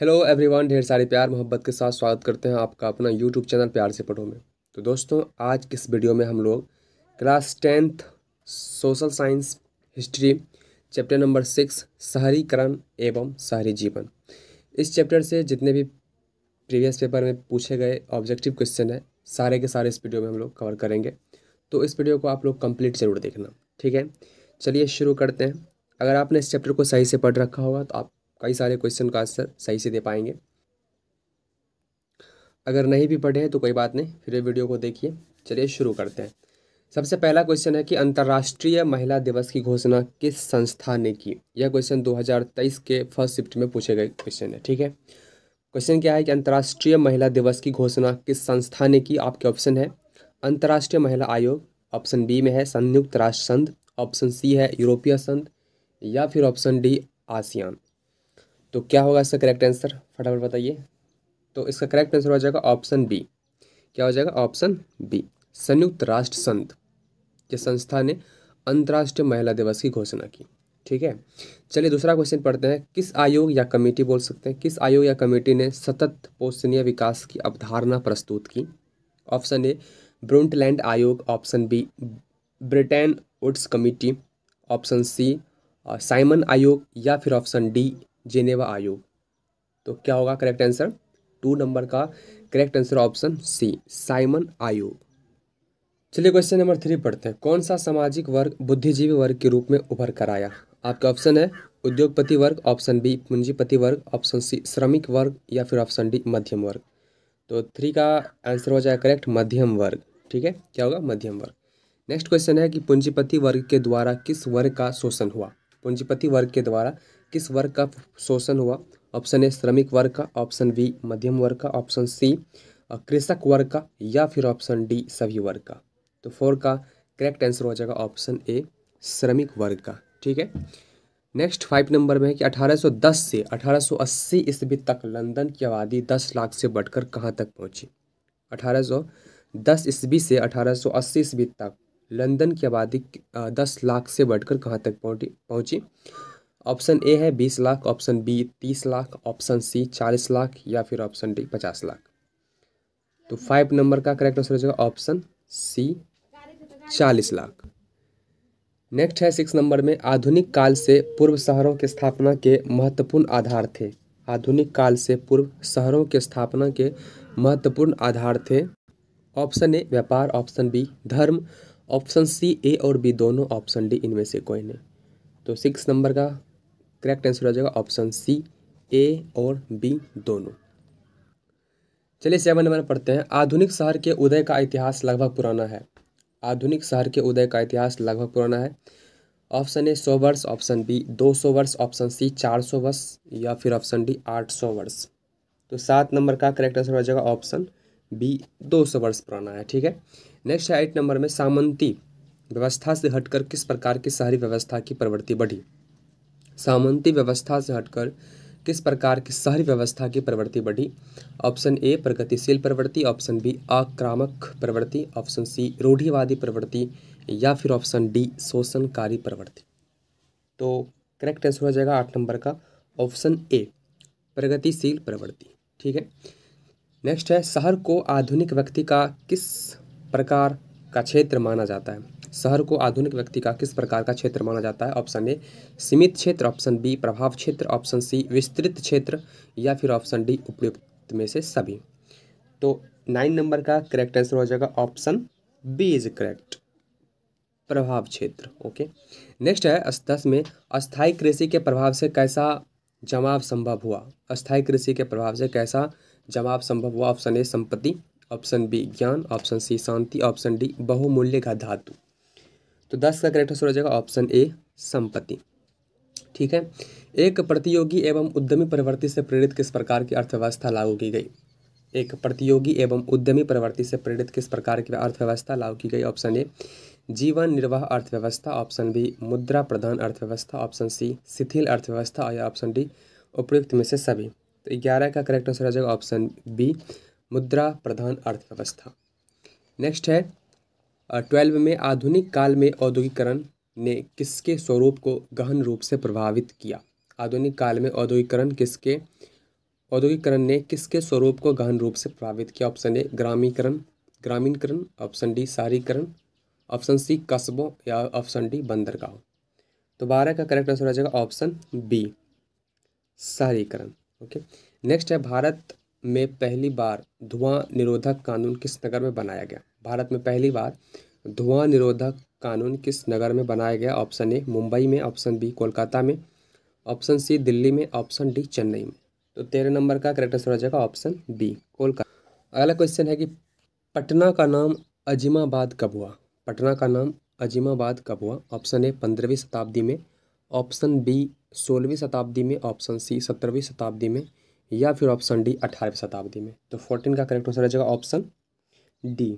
Hello everyone ढेर सारे प्यार मोहब्बत के साथ स्वागत करते हैं आपका अपना यूट्यूब चैनल प्यार से पढ़ो में तो दोस्तों आज इस वीडियो में हम लोग class tenth social science history chapter number six शहरीकरण एवं शहरी जीवन इस चैप्टर से जितने भी प्रीवियस पेपर में पूछे गए ऑब्जेक्टिव क्वेश्चन है सारे के सारे इस वीडियो में हम लोग कवर करेंगे तो इस वीडियो को आप लोग कंप्लीट ज़रूर देखना ठीक है चलिए शुरू करते हैं अगर आपने इस चैप्टर को सही से पढ़ रखा होगा तो आप कई सारे क्वेश्चन का आंसर सही से दे पाएंगे अगर नहीं भी पढ़े हैं तो कोई बात नहीं फिर वीडियो को देखिए चलिए शुरू करते हैं सबसे पहला क्वेश्चन है कि अंतर्राष्ट्रीय महिला दिवस की घोषणा किस संस्था ने की यह क्वेश्चन 2023 के फर्स्ट शिफ्ट में पूछे गए क्वेश्चन है ठीक है क्वेश्चन क्या है कि अंतर्राष्ट्रीय महिला दिवस की घोषणा किस संस्था ने की आपके ऑप्शन है अंतर्राष्ट्रीय महिला आयोग ऑप्शन बी में है संयुक्त राष्ट्र संघ ऑप्शन सी है यूरोपीय संघ या फिर ऑप्शन डी आसियान तो क्या होगा इसका करेक्ट आंसर फटाफट बताइए तो इसका करेक्ट आंसर हो जाएगा ऑप्शन बी क्या हो जाएगा ऑप्शन बी संयुक्त राष्ट्र संत के संस्था ने अंतर्राष्ट्रीय महिला दिवस की घोषणा की ठीक है चलिए दूसरा क्वेश्चन पढ़ते हैं किस आयोग या कमेटी बोल सकते हैं किस आयोग या कमेटी ने सतत पोषणीय विकास की अवधारणा प्रस्तुत की ऑप्शन ए ब्रूंटलैंड आयोग option B Bretton Woods committee option C Simon आयोग या फिर ऑप्शन डी जेनेवा आयोग तो क्या होगा करेक्ट आंसर टू नंबर का correct answer option C Simon आयोग चलिए क्वेश्चन नंबर थ्री पढ़ते हैं कौन सा सामाजिक वर्ग बुद्धिजीवी वर्ग के रूप में उभर कर आया आपके ऑप्शन है उद्योगपति वर्ग ऑप्शन बी पूंजीपति वर्ग ऑप्शन सी श्रमिक वर्ग या फिर ऑप्शन डी मध्यम वर्ग तो थ्री का आंसर हो जाएगा करेक्ट मध्यम वर्ग ठीक है क्या होगा मध्यम वर्ग नेक्स्ट क्वेश्चन है कि पूंजीपति वर्ग के द्वारा किस वर्ग का शोषण हुआ पूंजीपति वर्ग के द्वारा किस वर्ग का शोषण हुआ ऑप्शन ए श्रमिक वर्ग का ऑप्शन बी मध्यम वर्ग का ऑप्शन सी कृषक वर्ग का या फिर ऑप्शन डी सभी वर्ग का तो फोर का करेक्ट आंसर हो जाएगा ऑप्शन ए श्रमिक वर्ग का ठीक है नेक्स्ट फाइव नंबर में है कि 1810 से 1880 ईस्वी तक लंदन की आबादी 10 लाख से बढ़कर कहाँ तक पहुँची 1810 ईस्वी से 1880 ईस्वी तक लंदन की आबादी 10 लाख से बढ़कर कहाँ तक पहुँची ऑप्शन ए है बीस लाख ऑप्शन बी तीस लाख ऑप्शन सी चालीस लाख या फिर ऑप्शन डी पचास लाख तो फाइव नंबर का करेक्ट आंसर हो जाएगा ऑप्शन सी चालीस लाख नेक्स्ट है सिक्स नंबर में आधुनिक काल से पूर्व शहरों की स्थापना के महत्वपूर्ण आधार थे आधुनिक काल से पूर्व शहरों के स्थापना के महत्वपूर्ण आधार थे ऑप्शन ए व्यापार ऑप्शन बी धर्म ऑप्शन सी ए और बी दोनों ऑप्शन डी इनमें से कोई नहीं तो सिक्स नंबर का करेक्ट आंसर हो जाएगा ऑप्शन सी ए और बी दोनों चलिए सेवन नंबर पढ़ते हैं आधुनिक शहर के उदय का इतिहास लगभग पुराना है आधुनिक शहर के उदय का इतिहास लगभग पुराना है ऑप्शन ए सौ वर्ष ऑप्शन बी दो सौ वर्ष ऑप्शन सी चार सौ वर्ष या फिर ऑप्शन डी आठ सौ वर्ष तो सात नंबर का करेक्ट आंसर हो जाएगा ऑप्शन बी दो सौ वर्ष पुराना है ठीक है नेक्स्ट है एट नंबर में सामंती व्यवस्था से हटकर किस प्रकार की शहरी व्यवस्था की प्रवृत्ति बढ़ी सामंती व्यवस्था से हटकर किस प्रकार की शहरी व्यवस्था की प्रवृत्ति बढ़ी ऑप्शन ए प्रगतिशील प्रवृत्ति ऑप्शन बी आक्रामक प्रवृत्ति ऑप्शन सी रूढ़िवादी प्रवृत्ति या फिर ऑप्शन डी शोषणकारी प्रवृत्ति तो करेक्ट आंसर हो जाएगा आठ नंबर का ऑप्शन ए प्रगतिशील प्रवृत्ति ठीक है नेक्स्ट है शहर को आधुनिक व्यक्ति का किस प्रकार का क्षेत्र माना जाता है शहर को आधुनिक व्यक्ति का किस प्रकार का क्षेत्र माना जाता है ऑप्शन ए सीमित क्षेत्र ऑप्शन बी प्रभाव क्षेत्र ऑप्शन सी विस्तृत क्षेत्र या फिर ऑप्शन डी उपयुक्त में से सभी तो नाइन नंबर का करेक्ट आंसर हो जाएगा ऑप्शन बी इज करेक्ट प्रभाव क्षेत्र ओके नेक्स्ट है दस में अस्थायी कृषि के प्रभाव से कैसा जमाव संभव हुआ अस्थायी कृषि के प्रभाव से कैसा जवाब संभव हुआ ऑप्शन ए संपत्ति ऑप्शन बी ज्ञान ऑप्शन सी शांति ऑप्शन डी बहुमूल्य का धातु तो दस का करेक्ट आंसर हो जाएगा ऑप्शन ए संपत्ति ठीक है एक प्रतियोगी एवं उद्यमी प्रवृत्ति से प्रेरित किस प्रकार की अर्थव्यवस्था लागू की गई एक प्रतियोगी एवं उद्यमी प्रवृत्ति से प्रेरित किस प्रकार की अर्थव्यवस्था लागू की गई ऑप्शन ए जीवन निर्वाह अर्थव्यवस्था ऑप्शन बी मुद्रा प्रधान अर्थव्यवस्था ऑप्शन सी शिथिल अर्थव्यवस्था या ऑप्शन डी उपयुक्त में से सभी तो ग्यारह का करेक्ट आंसर हो जाएगा ऑप्शन बी मुद्रा प्रधान अर्थव्यवस्था नेक्स्ट है ट्वेल्व में आधुनिक काल में औद्योगिकरण ने किसके स्वरूप को गहन रूप से प्रभावित किया आधुनिक काल में औद्योगिकरण किसके औद्योगिकरण ने किसके स्वरूप को गहन रूप से प्रभावित किया ऑप्शन ए ग्रामीकरण ग्रामीणकरण ऑप्शन डी शहरीकरण ऑप्शन सी कस्बों या ऑप्शन डी बंदरगाह तो बारह का करेक्ट आंसर हो जाएगा ऑप्शन बी शहरीकरण ओके नेक्स्ट है भारत में पहली बार धुआं निरोधक कानून किस नगर में बनाया गया भारत में पहली बार धुआं निरोधक कानून किस नगर में बनाया गया ऑप्शन ए मुंबई में ऑप्शन बी कोलकाता में ऑप्शन सी दिल्ली में ऑप्शन डी चेन्नई में तो तेरह नंबर का करेक्ट आंसर हो जाएगा ऑप्शन बी कोलकाता अगला क्वेश्चन है कि पटना का नाम अजीमाबाद कब हुआ पटना का नाम अजीमाबाद कब हुआ ऑप्शन ए पंद्रहवीं शताब्दी में ऑप्शन बी सोलहवीं शताब्दी में ऑप्शन सी सत्रहवीं शताब्दी में या फिर ऑप्शन डी अठारहवीं शताब्दी में तो फोर्टीन का करेक्ट आंसर हो जाएगा ऑप्शन डी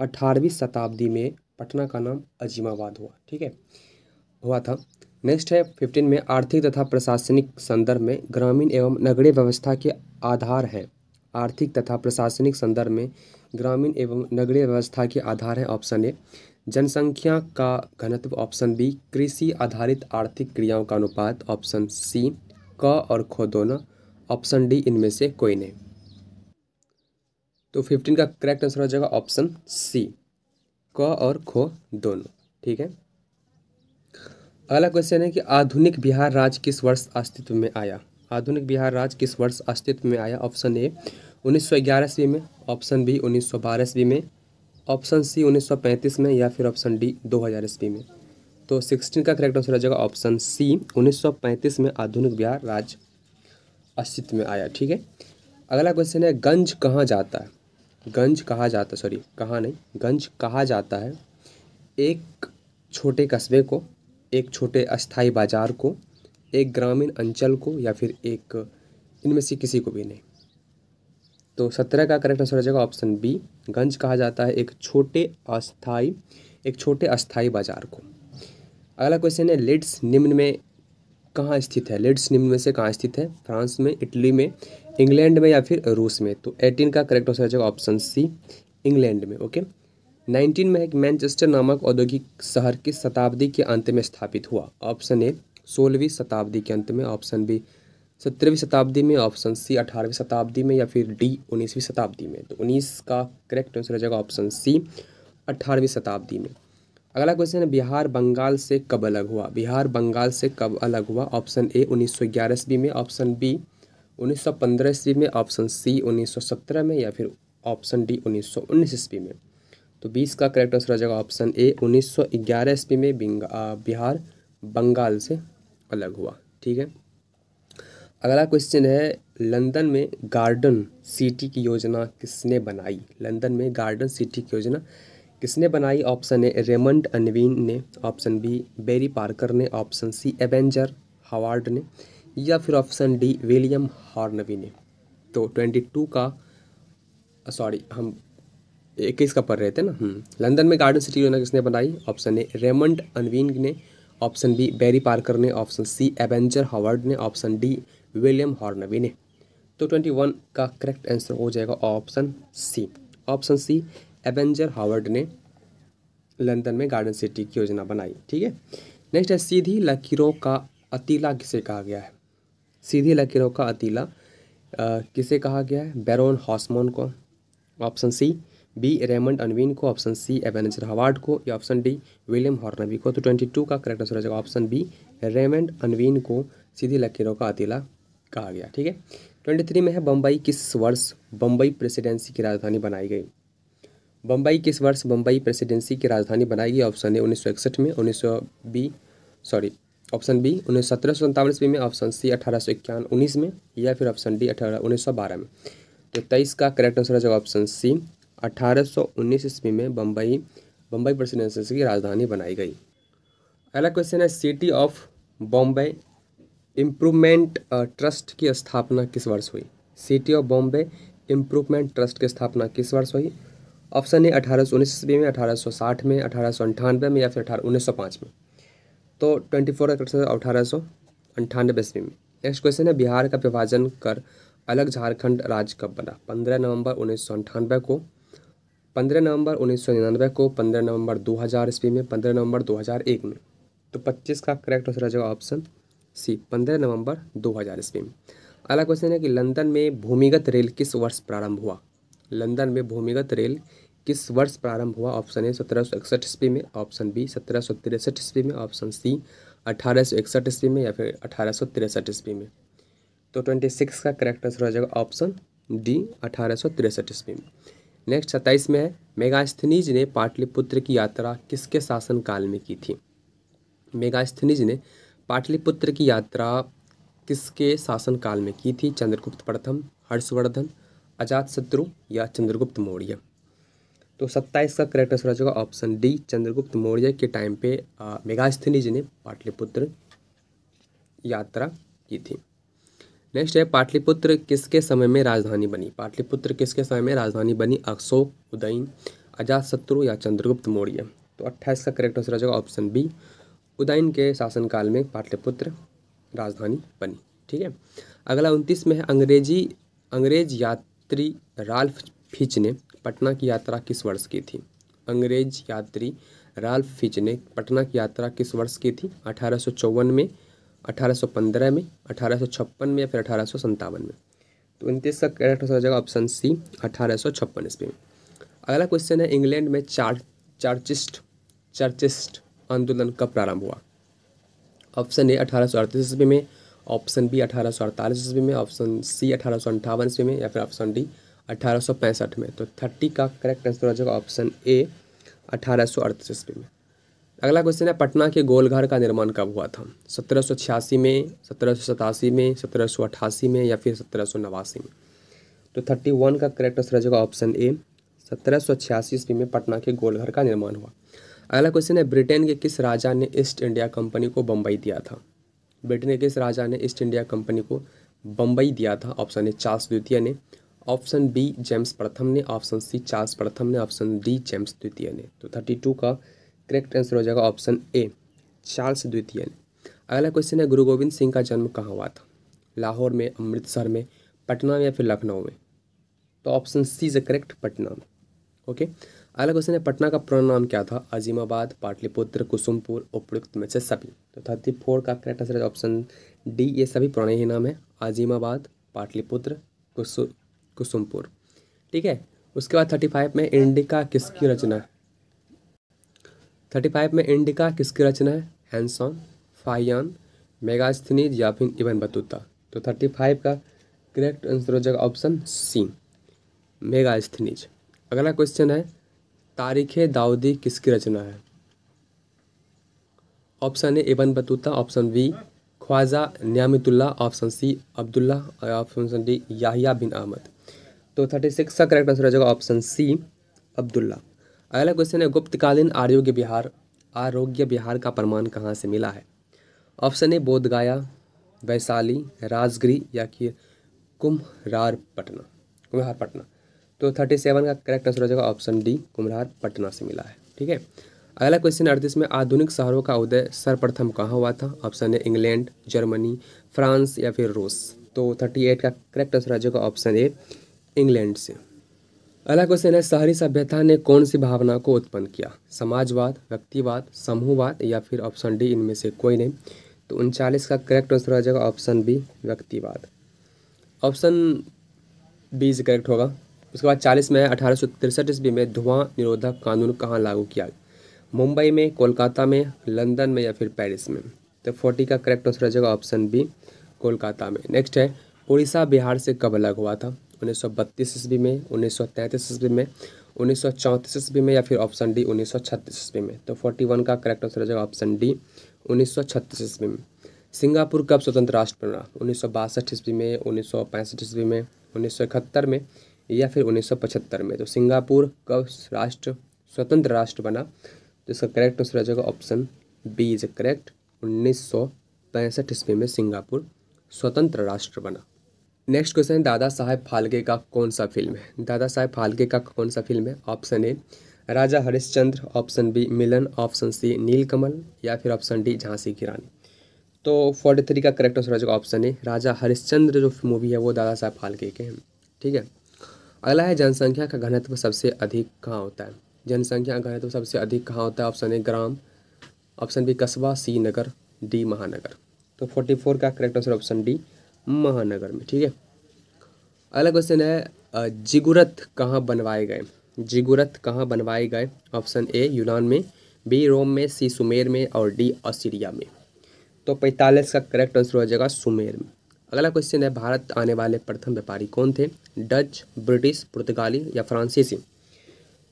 अठारहवीं शताब्दी में पटना का नाम अजीमाबाद हुआ ठीक है हुआ था नेक्स्ट है फिफ्टीन में आर्थिक तथा प्रशासनिक संदर्भ में ग्रामीण एवं नगरीय व्यवस्था के आधार है आर्थिक तथा प्रशासनिक संदर्भ में ग्रामीण एवं नगरीय व्यवस्था के आधार है ऑप्शन ए जनसंख्या का घनत्व ऑप्शन बी कृषि आधारित आर्थिक क्रियाओं का अनुपात ऑप्शन सी क और खो दोनों ऑप्शन डी इनमें से कोई नहीं तो फिफ्टीन का करेक्ट आंसर हो जाएगा ऑप्शन सी क और खो दोनों ठीक है अगला क्वेश्चन है कि आधुनिक बिहार राज्य किस वर्ष अस्तित्व में आया आधुनिक बिहार राज्य किस वर्ष अस्तित्व में आया ऑप्शन ए उन्नीस सौ ग्यारह ईस्वी में ऑप्शन बी उन्नीस सौ बारह ईस्वी में ऑप्शन सी उन्नीस सौ पैंतीस में या फिर ऑप्शन डी दो हज़ार ईस्वी में तो सिक्सटीन का करेक्ट आंसर हो जाएगा ऑप्शन सी उन्नीस सौ पैंतीस में आधुनिक बिहार राज्य अस्तित्व में आया ठीक है अगला क्वेश्चन है गंज कहाँ जाता है गंज कहा जाता सॉरी कहा नहीं गंज कहा जाता है एक छोटे कस्बे को एक छोटे अस्थाई बाज़ार को एक ग्रामीण अंचल को या फिर एक इनमें से किसी को भी नहीं तो सत्रह का करेक्ट आंसर हो जाएगा ऑप्शन बी गंज कहा जाता है एक छोटे अस्थाई एक छोटे अस्थाई बाजार को अगला क्वेश्चन है लिड्स निम्न में कहाँ स्थित है लिड्स निम्न में से कहाँ स्थित है फ्रांस में इटली में इंग्लैंड में या फिर रूस में तो एटीन का करेक्ट आंसर हो जाएगा ऑप्शन सी इंग्लैंड में ओके नाइनटीन में एक मैनचेस्टर नामक औद्योगिक शहर किस शताब्दी के अंत में स्थापित हुआ ऑप्शन ए सोलहवीं शताब्दी के अंत में ऑप्शन बी सत्रहवीं शताब्दी में ऑप्शन सी अठारहवीं शताब्दी में या फिर डी उन्नीसवीं शताब्दी में तो उन्नीस का करेक्ट आंसर हो जाएगा ऑप्शन सी अठारहवीं शताब्दी में अगला क्वेश्चन है बिहार बंगाल से कब अलग हुआ बिहार बंगाल से कब अलग हुआ ऑप्शन ए उन्नीस सौ में ऑप्शन बी उन्नीस सौ पंद्रह ईस्वी में ऑप्शन सी उन्नीस सौ सत्रह में या फिर ऑप्शन डी उन्नीस सौ उन्नीस ईस्वी में तो बीस का करेक्ट आंसर आ जाएगा ऑप्शन ए उन्नीस सौ ग्यारह ईस्वी में बिहार बंगाल से अलग हुआ ठीक है अगला क्वेश्चन है लंदन में गार्डन सिटी की योजना किसने बनाई लंदन में गार्डन सिटी की योजना किसने बनाई ऑप्शन ए रेमंड अनवीन ने ऑप्शन बी बेरी पार्कर ने ऑप्शन सी एवेंजर हवार्ड ने या फिर ऑप्शन डी विलियम हॉर्नवी ने तो ट्वेंटी टू का सॉरी हम इक्कीस का पढ़ रहे थे ना हम्म। लंदन में गार्डन सिटी योजना किसने बनाई ऑप्शन ए रेमंड अनवीन ने ऑप्शन बी बेरी पार्कर ने ऑप्शन सी एवेंजर हॉवर्ड ने ऑप्शन डी विलियम हॉर्नवी ने तो ट्वेंटी वन का करेक्ट आंसर हो जाएगा option C option C Ebenezer Howard ने लंदन में गार्डन सिटी की योजना बनाई ठीक है नेक्स्ट है सीधी लकीरों का अतीला किसे कहा गया है सीधी लकीरों का अतीला किसे कहा गया है बैरोन हॉस्मोन को option C B Raymond Unwin को ऑप्शन सी एवेंजर हवार्ड को या ऑप्शन डी विलियम हॉर्नबी को तो ट्वेंटी टू का करेक्ट आंसर हो जाएगा ऑप्शन बी रेमंड अनवीन को सीधी लकीरों का अतीला कहा गया ठीक है ट्वेंटी थ्री में है बम्बई किस वर्ष बम्बई प्रेसिडेंसी की राजधानी बनाई गई बम्बई किस वर्ष बम्बई प्रेसिडेंसी की राजधानी बनाई गई ऑप्शन ए उन्नीस सौ इकसठ में उन्नीस सौ बी सॉरी ऑप्शन बी उन्नीस सत्रह सौ सत्तावन ईस्वी में ऑप्शन सी अठारह सौ इक्यावन उन्नीस में या फिर ऑप्शन डी अठारह उन्नीस सौ बारह में तो तेईस का करेक्ट आंसर हो जाएगा ऑप्शन सी अठारह सौ उन्नीस ईस्वी में बम्बई बम्बई प्रेसिडेंसी की राजधानी बनाई गई अगला क्वेश्चन है city of Bombay improvement trust की स्थापना किस वर्ष हुई city of Bombay improvement trust की स्थापना किस वर्ष हुई ऑप्शन ए अठारह सौ उन्नीस ईस्वी में अठारह सौ साठ में अठारह सौ अंठानवे में या फिर अठारह उन्नीस सौ पाँच में तो ट्वेंटी फोर का करेक्ट अठारह सौ अंठानबे ईस्वी में नेक्स्ट क्वेश्चन है बिहार का विभाजन कर अलग झारखंड राज्य कब बना पंद्रह नवंबर उन्नीस सौ अंठानबे को पंद्रह नवंबर उन्नीस सौ निन्यानवे को पंद्रह नवंबर दो हज़ार ईस्वी में पंद्रह नवंबर दो हज़ार एक में तो पच्चीस का करेक्ट आंसर आ जाएगा ऑप्शन सी पंद्रह नवंबर दो हज़ार ईस्वी में अगला क्वेश्चन है कि लंदन में भूमिगत रेल किस वर्ष प्रारंभ हुआ लंदन में भूमिगत रेल किस वर्ष प्रारंभ हुआ ऑप्शन ए सत्रह सौ इकसठ ईस्वी में ऑप्शन बी सत्रह सौ तिरसठ ईस्वी में ऑप्शन सी अठारह सौ इकसठ ईस्वी में या फिर अठारह सौ तिरसठ ईस्वी में तो ट्वेंटी सिक्स का करेक्ट आंसर हो जाएगा ऑप्शन डी अठारह सौ तिरसठ ईस्वी में नेक्स्ट सत्ताईस में है मेगास्थनीज ने पाटलिपुत्र की यात्रा किसके शासनकाल में की थी मेगास्थनीज ने पाटलिपुत्र की यात्रा किसके शासनकाल में की थी चंद्रगुप्त प्रथम हर्षवर्धन अजातशत्रु या चंद्रगुप्त मौर्य तो सत्ताईस का करेक्ट आंसर आ जाएगा ऑप्शन डी चंद्रगुप्त मौर्य के टाइम पे मेगास्थनी जी ने पाटलिपुत्र यात्रा की थी नेक्स्ट है पाटलिपुत्र किसके समय में राजधानी बनी पाटलिपुत्र किसके समय में राजधानी बनी अशोक उदयन अजातशत्रु या चंद्रगुप्त मौर्य तो अट्ठाईस का करेक्ट आंसर आ जाएगा ऑप्शन बी उदयन के शासनकाल में पाटलिपुत्र राजधानी बनी ठीक है अगला उनतीस में है अंग्रेजी अंग्रेज यात्री राल्फ फिच ने पटना की यात्रा किस वर्ष की थी अंग्रेज यात्री राल फिज ने पटना की यात्रा किस वर्ष की थी अठारह में 1815 में अठारह में या फिर अठारह में तो उनतीस का करेक्ट हो जाएगा ऑप्शन सी अठारह सौ छप्पन ईस्वी में अगला क्वेश्चन है इंग्लैंड में चार चार्चिस्ट चर्चिस्ट आंदोलन कब प्रारंभ हुआ ऑप्शन ए अठारह सौ अड़तीस ईस्वी में ऑप्शन बी अठारह सौ अड़तालीस ईस्वी में ऑप्शन सी अठारह सौ ईस्वी में या फिर ऑप्शन डी अठारह में तो थर्टी का करेक्ट आंसर हो जाएगा ऑप्शन ए अठारह सौ में अगला क्वेश्चन है पटना के गोलघर का निर्माण कब हुआ था सत्रह में सत्रह में सत्रह में या फिर सत्रह में तो थर्टी वन का करेक्ट आंसर हो जाएगा ऑप्शन ए सत्रह सौ छियासी ईस्वी में पटना के गोलघर का निर्माण हुआ अगला क्वेश्चन है ब्रिटेन के किस राजा ने ईस्ट इंडिया कंपनी को बम्बई दिया था ब्रिटेन के किस राजा ने ईस्ट इंडिया कंपनी को बम्बई दिया था ऑप्शन ए चार्ल्स द्वितीय ने ऑप्शन बी जेम्स प्रथम ने ऑप्शन सी चार्ल्स प्रथम ने ऑप्शन डी जेम्स द्वितीय ने तो थर्टी टू का करेक्ट आंसर हो जाएगा ऑप्शन ए चार्ल्स द्वितीय ने अगला क्वेश्चन है गुरु गोविंद सिंह का जन्म कहाँ हुआ था लाहौर में अमृतसर में पटना में या फिर लखनऊ में तो option C is correct Patna में ओके अगला क्वेश्चन है पटना का पुराना नाम क्या था अजीमाबाद पाटलिपुत्र कुसुमपुर उपयुक्त में से सभी तो थर्टी फोर का करेक्ट आंसर है ऑप्शन डी ये सभी पुराने ही नाम है अजीमाबाद पाटलिपुत्र कुसु कुसुमपुर ठीक है उसके बाद थर्टी फाइव में इंडिका किसकी रचना है थर्टी फाइव में इंडिका किसकी रचना है हैंसॉन फाइन मेगास्थनीज या फिर इवन बतूता तो थर्टी फाइव का करेक्ट आंसर हो जाएगा ऑप्शन सी मेगास्थनीज अगला क्वेश्चन है तारीख दाऊदी किसकी रचना है option A Ibn Battuta option B Khwaja Niamatullah option C Abdullah और ऑप्शन डी याहिया बिन अहमद तो थर्टी सिक्स का करेक्ट आंसर हो जाएगा ऑप्शन सी अब्दुल्ला अगला क्वेश्चन है गुप्तकालीन आरोग्य बिहार आरोग्य बिहार का प्रमाण कहाँ से मिला है ऑप्शन ए बोधगया वैशाली राजगिरी या कि कुम्हरार पटना कुम्हार पटना तो थर्टी सेवन का करेक्ट आंसर हो जाएगा ऑप्शन डी कुम्हरार पटना से मिला है ठीक है अगला क्वेश्चन अड़तीस में आधुनिक शहरों का उदय सर्वप्रथम कहाँ हुआ था option A England Germany France या फिर रूस तो थर्टी एट का करेक्ट आंसर हो जाएगा ऑप्शन ए इंग्लैंड से अगला क्वेश्चन है शहरी सभ्यता ने कौन सी भावना को उत्पन्न किया समाजवाद व्यक्तिवाद समूहवाद या फिर ऑप्शन डी इनमें से कोई नहीं तो उनचालीस का करेक्ट आंसर हो जाएगा ऑप्शन बी व्यक्तिवाद ऑप्शन बी इज करेक्ट होगा उसके बाद चालीस में अठारह सौ तिरसठ ईस्वी में धुआं निरोधक कानून कहाँ लागू किया मुंबई में कोलकाता में लंदन में या फिर पेरिस में तो फोर्टी का करेक्ट आंसर हो जाएगा ऑप्शन बी कोलकाता में नेक्स्ट है उड़ीसा बिहार से कब अलग हुआ था उन्नीस सौ बत्तीस ईस्वी में उन्नीस सौ तैंतीस ईस्वी में उन्नीस सौ चौंतीस ईस्वी में या फिर ऑप्शन डी उन्नीस सौ छत्तीस ईस्वी में तो फोर्टी वन का करेक्ट आंसर हो जाएगा ऑप्शन डी उन्नीस सौ छत्तीस ईस्वी में सिंगापुर कब स्वतंत्र राष्ट्र बना उन्नीस सौ बासठ ईस्वी में उन्नीस सौ पैंसठ ईस्वी में उन्नीस सौ इकहत्तर में या फिर उन्नीस सौ पचहत्तर में तो सिंगापुर कब राष्ट्र स्वतंत्र राष्ट्र बना तो इसका करेक्ट आंसर हो जाएगा ऑप्शन बी इज करेक्ट उन्नीस सौ पैंसठ ईस्वी में सिंगापुर स्वतंत्र राष्ट्र बना नेक्स्ट क्वेश्चन है दादा साहेब फाल्के का कौन सा फिल्म है दादा साहेब फाल्के का कौन सा फिल्म है option A Raja Harishchandra option B Milan option C Neelkamal या फिर ऑप्शन डी झांसी की रानी तो फोर्टी थ्री का करेक्ट आंसर हो ऑप्शन ए राजा हरिश्चंद्र जो मूवी है वो दादा साहब फाल्के के हैं ठीक है अगला है जनसंख्या का घनत्व सबसे अधिक कहाँ होता है जनसंख्या का घनत्व सबसे अधिक कहाँ होता है ऑप्शन ए ग्राम ऑप्शन बी कस्बा सी नगर डी महानगर तो फोर्टी फोर का करेक्ट आंसर ऑप्शन डी महानगर में ठीक है अगला क्वेश्चन है जिगुरथ कहाँ बनवाए गए जिगुरथ कहाँ बनवाए गए ऑप्शन ए यूनान में बी रोम में सी सुमेर में और डी असीरिया में तो पैंतालीस का करेक्ट आंसर हो जाएगा सुमेर में अगला क्वेश्चन है भारत आने वाले प्रथम व्यापारी कौन थे डच ब्रिटिश पुर्तगाली या फ्रांसीसी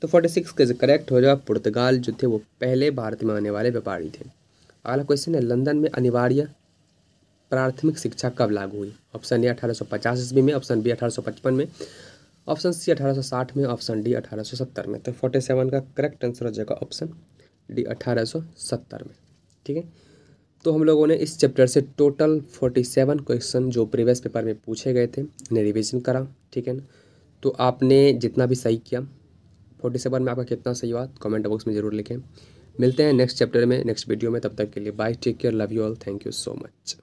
तो फोर्टी सिक्स करेक्ट हो जाएगा पुर्तगाल जो थे वो पहले भारत में आने वाले व्यापारी थे अगला क्वेश्चन है लंदन में अनिवार्य प्राथमिक शिक्षा कब लागू हुई ऑप्शन ए अठारह सौ पचास ईस्वी में ऑप्शन बी अठारह सौ पचपन में ऑप्शन सी अठारह सौ साठ में ऑप्शन डी अठारह सौ सत्तर में तो फोर्टी सेवन का करेक्ट आंसर हो जाएगा ऑप्शन डी अठारह सौ सत्तर में ठीक है तो हम लोगों ने इस चैप्टर से टोटल फोर्टी सेवन क्वेश्चन जो प्रीवियस पेपर में पूछे गए थे उन्हें रिविजन करा ठीक है ना तो आपने जितना भी सही किया फोर्टी सेवन में आपका कितना सही हुआ कमेंट बॉक्स में ज़रूर लिखें मिलते हैं नेक्स्ट चैप्टर में नेक्स्ट वीडियो में तब तक के लिए bye take care love you all thank you so much